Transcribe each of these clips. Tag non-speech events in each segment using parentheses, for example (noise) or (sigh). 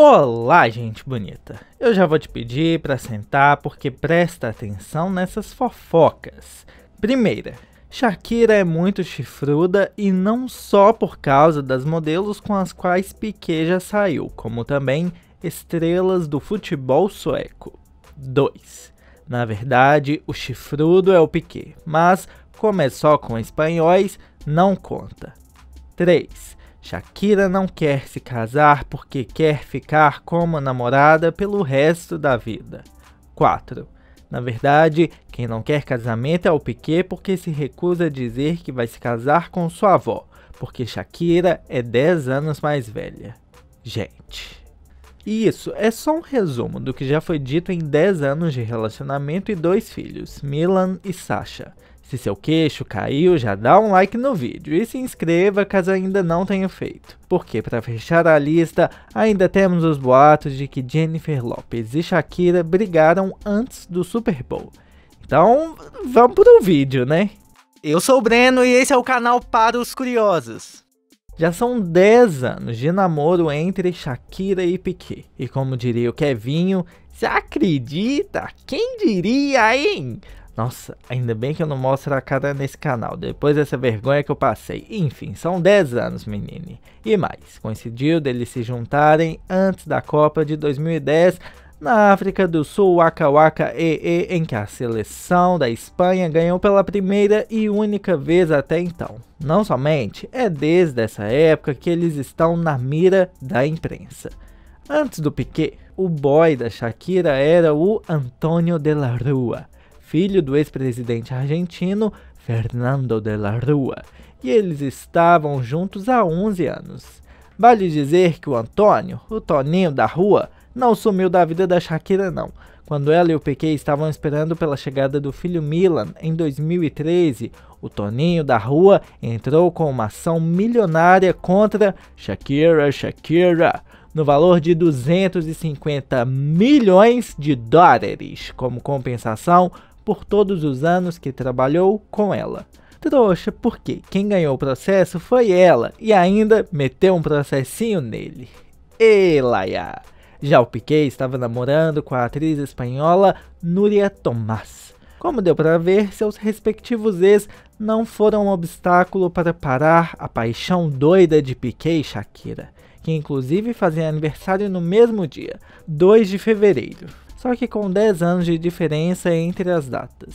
Olá, gente bonita. Eu já vou te pedir para sentar porque presta atenção nessas fofocas. Primeira, Shakira é muito chifruda e não só por causa das modelos com as quais Piquet já saiu, como também estrelas do futebol sueco. 2. Na verdade, o chifrudo é o Piquet, mas como é só com espanhóis, não conta. 3. Shakira não quer se casar porque quer ficar como namorada pelo resto da vida. 4. Na verdade, quem não quer casamento é o Piquet porque se recusa a dizer que vai se casar com sua avó, porque Shakira é 10 anos mais velha. Gente. E isso é só um resumo do que já foi dito em 10 anos de relacionamento e dois filhos, Milan e Sasha. Se seu queixo caiu, já dá um like no vídeo e se inscreva caso ainda não tenha feito. Porque para fechar a lista, ainda temos os boatos de que Jennifer Lopez e Shakira brigaram antes do Super Bowl. Então, vamos pro vídeo, né? Eu sou o Breno e esse é o canal para os curiosos. Já são 10 anos de namoro entre Shakira e Piquet. E como diria o Kevinho, se acredita, quem diria, hein? Nossa, ainda bem que eu não mostro a cara nesse canal, depois dessa vergonha que eu passei. Enfim, são 10 anos, menine. E mais, coincidiu deles se juntarem antes da Copa de 2010 na África do Sul, Waka Waka EE, em que a seleção da Espanha ganhou pela primeira e única vez até então. Não somente, é desde essa época que eles estão na mira da imprensa. Antes do Piquet, o boy da Shakira era o Antônio de la Rua filho do ex-presidente argentino Fernando de la Rua, e eles estavam juntos há 11 anos. Vale dizer que o Antônio, o Toninho da Rua, não sumiu da vida da Shakira não. Quando ela e o Piquet estavam esperando pela chegada do filho Milan em 2013, o Toninho da Rua entrou com uma ação milionária contra Shakira Shakira, no valor de 250 milhões de dólares. Como compensação, por todos os anos que trabalhou com ela. Trouxa, porque quem ganhou o processo foi ela e ainda meteu um processinho nele. E laia. Já o Piquet estava namorando com a atriz espanhola Núria Tomás. Como deu para ver, seus respectivos ex não foram um obstáculo para parar a paixão doida de Piquet e Shakira, que inclusive fazem aniversário no mesmo dia, 2 de fevereiro só que com 10 anos de diferença entre as datas.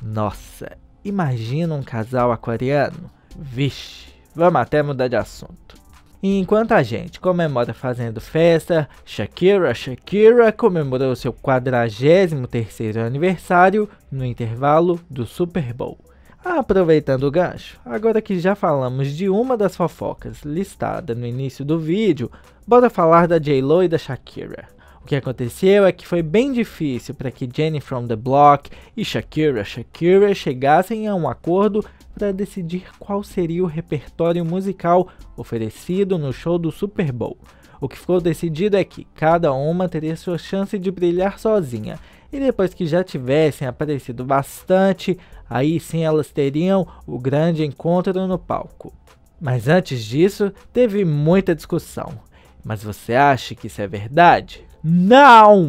Nossa, imagina um casal aquariano? Vixe, vamos até mudar de assunto. E enquanto a gente comemora fazendo festa, Shakira Shakira comemorou seu 43º aniversário no intervalo do Super Bowl. Aproveitando o gancho, agora que já falamos de uma das fofocas listada no início do vídeo, bora falar da J-Lo e da Shakira. O que aconteceu é que foi bem difícil para que Jenny from the Block e Shakira Shakira chegassem a um acordo para decidir qual seria o repertório musical oferecido no show do Super Bowl. O que ficou decidido é que cada uma teria sua chance de brilhar sozinha, e depois que já tivessem aparecido bastante, aí sim elas teriam o grande encontro no palco. Mas antes disso, teve muita discussão. Mas você acha que isso é verdade? Não!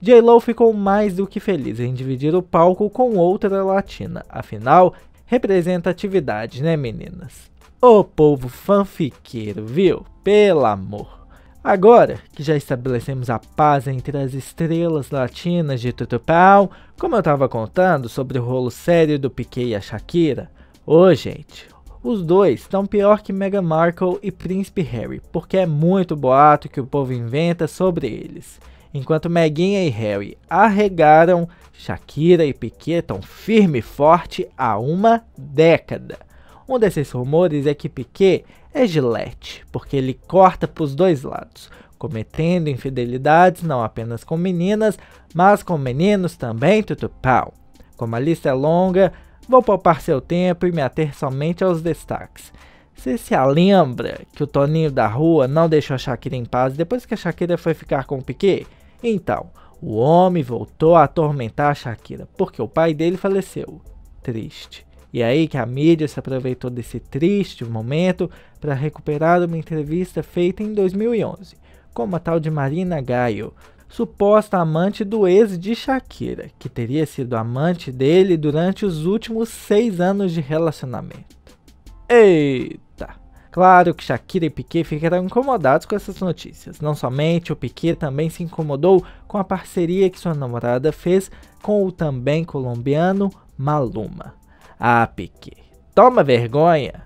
J-Lo ficou mais do que feliz em dividir o palco com outra latina, afinal, representatividade, né meninas? O povo fanfiqueiro, viu? Pelo amor! Agora que já estabelecemos a paz entre as estrelas latinas de Tutupau, como eu estava contando sobre o rolo sério do Piquet e a Shakira, ô gente, os dois estão pior que Meghan Markle e Príncipe Harry, porque é muito boato que o povo inventa sobre eles. Enquanto Meguinha e Harry arregaram, Shakira e Piquet estão firme e forte há uma década. Um desses rumores é que Piquet é gilete, porque ele corta para os dois lados, cometendo infidelidades não apenas com meninas, mas com meninos também, tutupau. Como a lista é longa, Vou poupar seu tempo e me ater somente aos destaques. Você se lembra que o Toninho da Rua não deixou a Shakira em paz depois que a Shakira foi ficar com o Piquet? Então, o homem voltou a atormentar a Shakira porque o pai dele faleceu. Triste. E é aí que a mídia se aproveitou desse triste momento para recuperar uma entrevista feita em 2011 com a tal de Marina Gaio, suposta amante do ex de Shakira, que teria sido amante dele durante os últimos seis anos de relacionamento. Eita! Claro que Shakira e Piquet ficaram incomodados com essas notícias. Não somente o Piquet também se incomodou com a parceria que sua namorada fez com o também colombiano Maluma. Ah, Piquet, toma vergonha!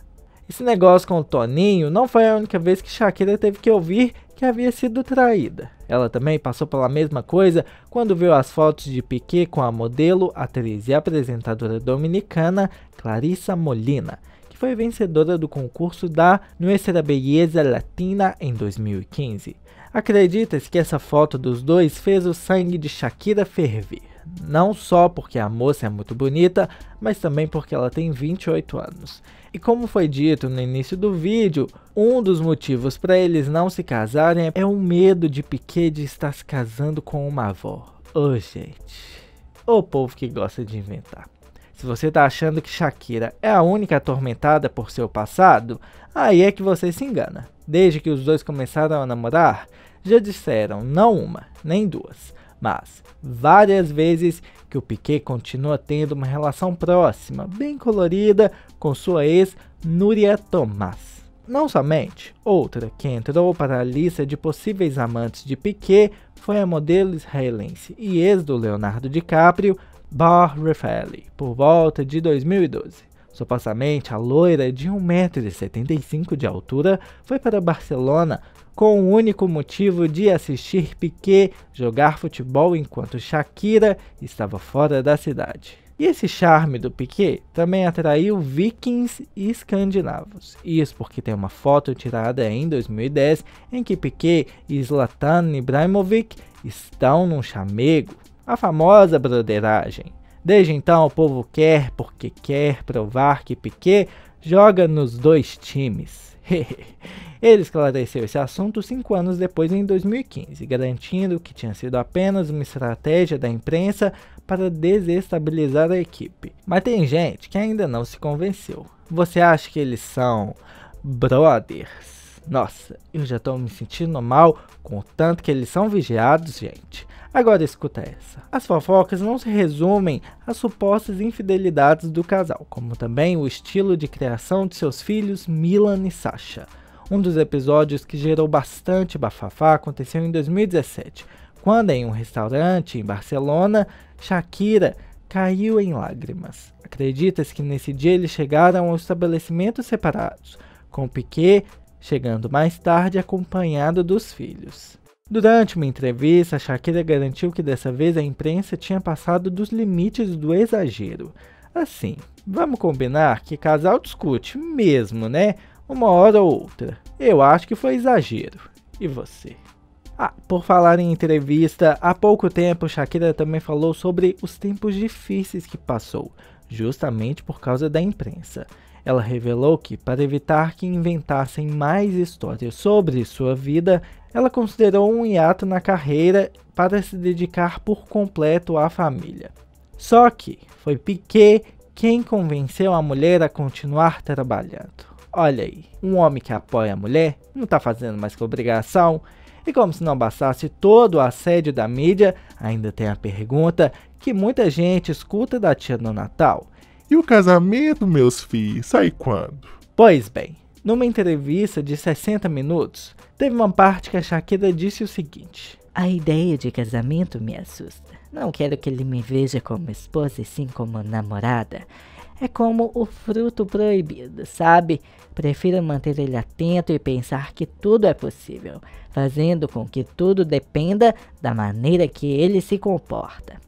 Esse negócio com o Toninho não foi a única vez que Shakira teve que ouvir que havia sido traída. Ela também passou pela mesma coisa quando viu as fotos de Piquet com a modelo, atriz e apresentadora dominicana Clarissa Molina, que foi vencedora do concurso da Nuestra Belleza Latina em 2015. Acredita-se que essa foto dos dois fez o sangue de Shakira ferver. Não só porque a moça é muito bonita, mas também porque ela tem 28 anos. E como foi dito no início do vídeo, um dos motivos para eles não se casarem é o medo de Piquet de estar se casando com uma avó. Ô oh, gente, o oh, povo que gosta de inventar. Se você está achando que Shakira é a única atormentada por seu passado, aí é que você se engana. Desde que os dois começaram a namorar, já disseram não uma, nem duas, mas várias vezes que o Piquet continua tendo uma relação próxima, bem colorida, com sua ex Núria Thomas. Não somente, outra que entrou para a lista de possíveis amantes de Piquet foi a modelo israelense e ex do Leonardo DiCaprio, Bar Raffaelli, por volta de 2012. Supostamente, a loira é de 1,75m de altura foi para Barcelona com o único motivo de assistir Piquet jogar futebol enquanto Shakira estava fora da cidade. E esse charme do Piquet também atraiu vikings e escandinavos. Isso porque tem uma foto tirada em 2010 em que Piquet e Zlatan Ibrahimovic estão num chamego, a famosa broderagem. Desde então, o povo quer, porque quer provar que Piquet joga nos dois times. (laughs) Ele esclareceu esse assunto cinco anos depois, em 2015, garantindo que tinha sido apenas uma estratégia da imprensa para desestabilizar a equipe. Mas tem gente que ainda não se convenceu. Você acha que eles são brothers? Nossa, eu já estou me sentindo mal com o tanto que eles são vigiados, gente. Agora escuta essa. As fofocas não se resumem às supostas infidelidades do casal, como também o estilo de criação de seus filhos Milan e Sasha. Um dos episódios que gerou bastante bafafá aconteceu em 2017, quando em um restaurante em Barcelona, Shakira caiu em lágrimas. Acredita-se que nesse dia eles chegaram aos estabelecimentos separados, com Piquet chegando mais tarde acompanhado dos filhos. Durante uma entrevista, Shakira garantiu que dessa vez a imprensa tinha passado dos limites do exagero. Assim, vamos combinar que casal discute mesmo, né? Uma hora ou outra. Eu acho que foi exagero. E você? Ah, por falar em entrevista, há pouco tempo Shakira também falou sobre os tempos difíceis que passou, justamente por causa da imprensa. Ela revelou que, para evitar que inventassem mais histórias sobre sua vida, ela considerou um hiato na carreira para se dedicar por completo à família. Só que foi Piquet quem convenceu a mulher a continuar trabalhando. Olha aí, um homem que apoia a mulher não tá fazendo mais que obrigação. E como se não bastasse todo o assédio da mídia, ainda tem a pergunta que muita gente escuta da tia no Natal. E o casamento, meus filhos, sai quando? Pois bem, numa entrevista de 60 minutos, teve uma parte que a Shakira disse o seguinte: A ideia de casamento me assusta. Não quero que ele me veja como esposa e sim como namorada. É como o fruto proibido, sabe? Prefiro manter ele atento e pensar que tudo é possível, fazendo com que tudo dependa da maneira que ele se comporta.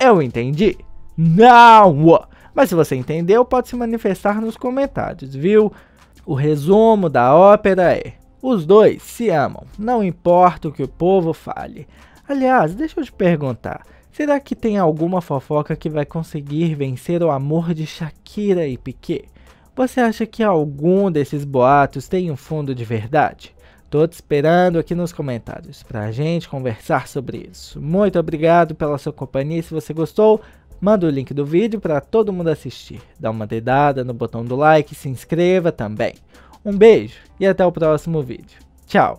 Eu entendi. Não! Mas se você entendeu, pode se manifestar nos comentários, viu? O resumo da ópera é: os dois se amam, não importa o que o povo fale. Aliás, deixa eu te perguntar: será que tem alguma fofoca que vai conseguir vencer o amor de Shakira e Piquet? Você acha que algum desses boatos tem um fundo de verdade? Tô te esperando aqui nos comentários pra gente conversar sobre isso. Muito obrigado pela sua companhia. Se você gostou, Manda o link do vídeo para todo mundo assistir. Dá uma dedada no botão do like, e se inscreva também. Um beijo e até o próximo vídeo. Tchau!